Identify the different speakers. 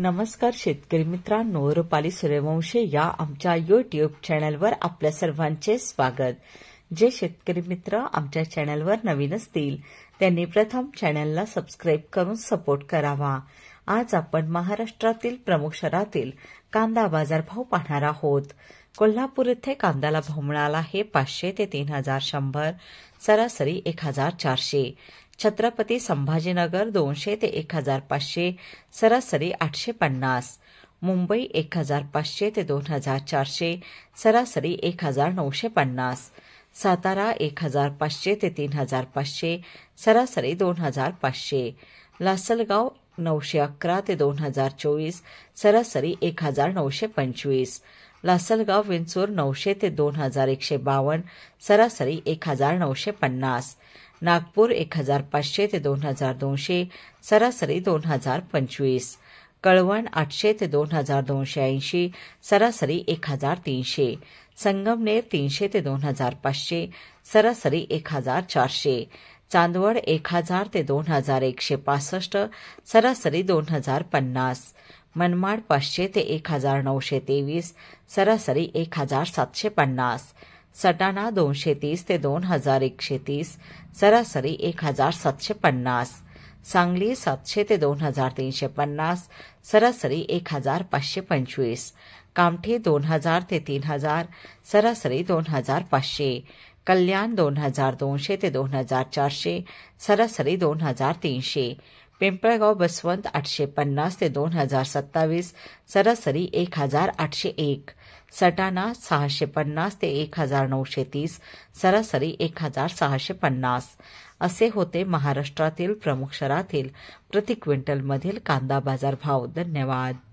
Speaker 1: नमस्कार शेतकरी मित्रांनो रुपाली सूर्यवंशी या आमच्या युट्यूब चॅनलवर आपल्या सर्वांचे स्वागत जे शेतकरी मित्र आमच्या चॅनलवर नवीन असतील त्यांनी प्रथम चॅनलला सबस्क्राईब करून सपोर्ट करावा आज आपण महाराष्ट्रातील प्रमुख शहरातील कांदा बाजारभाव पाहणार आहोत कोल्हापूर येथे कांद्याला भाव मिळाला आहे पाचशे ते तीन हजार शंभर सरासरी एक हजार चारशे छत्रपती संभाजीनगर दोनशे ते एक हजार पाचशे सरासरी आठशे पन्नास मुंबई एक हजार पाचशे ते दोन हजार चारशे सरासरी एक हजार नऊशे पन्नास सातारा एक हजार पाचशे ते तीन हजार पाचशे सरासरी दोन हजार पाचशे लासलगाव नऊशे अकरा ते दोन हजार चोवीस सरासरी एक हजार नऊशे पंचवीस लासलगाव विंचूर नऊशे ते दोन हजार एकशे बावन्न सरासरी एक हजार नऊशे पन्नास नागपूर एक हजार पाचशे ते दोन हजार दोनशे सरासरी दोन हजार पंचवीस कळवण आठशे ते दोन हजार दोनशे ऐंशी सरासरी एक हजार तीनशे संगमनेर तीनशे ते दोन हजार पाचशे सरासरी एक हजार चारशे चांदवड एक हजार ते दोन हजार एकशे पासष्ट सरासरी दोन हजार पन्नास मनमाड पाचशे ते एक हजार नऊशे तेवीस सरासरी एक हजार सातशे पन्नास सटाणा दोनशे तीस ते दोन हजार एकशे तीस सरासरी एक हजार सातशे पन्नास सांगली सातशे ते दोन हजार तीनशे पन्नास सरासरी एक हजार पाचशे पंचवीस कामठी दोन हजार ते तीन हजार सरासरी दोन हजार पाचशे कल्याण दोन हजार दोनशे ते दोन हजार चारशे सरासरी दोन हजार तीनशे पिंपळगाव बसवंत आठशे पन्नास ते दोन हजार सत्तावीस सरासरी एक हजार आठशे एक सटाणा सहाशे पन्नास ते एक हजार नऊशे तीस सरासरी एक हजार सहाशे पन्नास असे होते महाराष्ट्रातील प्रमुख शहरातील प्रति क्विंटलमधील कांदा बाजारभाव धन्यवाद